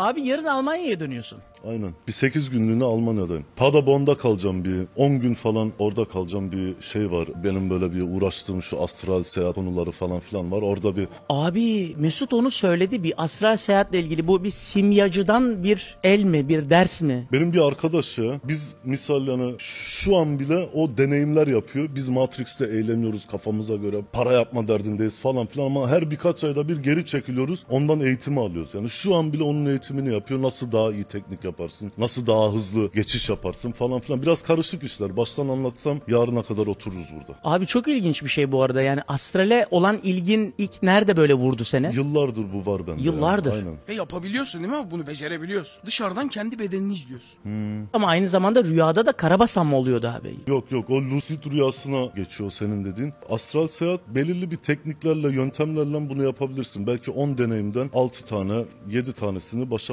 Abi yarın Almanya'ya dönüyorsun. Aynen. Bir 8 günlüğüne Almanya'dayım. Paderborn'da kalacağım bir 10 gün falan orada kalacağım bir şey var. Benim böyle bir uğraştığım şu astral seyahat konuları falan filan var. Orada bir... Abi Mesut onu söyledi bir astral seyahatle ilgili bu bir simyacıdan bir el mi bir ders mi? Benim bir arkadaş ya biz misal yani şu an bile o deneyimler yapıyor. Biz Matrix'te eğleniyoruz kafamıza göre para yapma derdindeyiz falan filan ama her birkaç ayda bir geri çekiliyoruz. Ondan eğitimi alıyoruz. Yani şu an bile onun eğitimi eğitimini yapıyor. Nasıl daha iyi teknik yaparsın? Nasıl daha hızlı geçiş yaparsın falan filan. Biraz karışık işler. Baştan anlatsam yarına kadar otururuz burada. Abi çok ilginç bir şey bu arada. Yani astrale olan ilgin ilk nerede böyle vurdu seni? Yıllardır bu var bende. Yıllardır. Yani. Aynen. Ve yapabiliyorsun değil mi? Bunu becerebiliyorsun. Dışarıdan kendi bedenini izliyorsun. Hmm. Ama aynı zamanda rüyada da karabasan mı oluyordu abi? Yok yok o lucid rüyasına geçiyor senin dediğin. Astral seyahat belirli bir tekniklerle, yöntemlerle bunu yapabilirsin. Belki 10 deneyimden 6 tane, 7 tanesini baş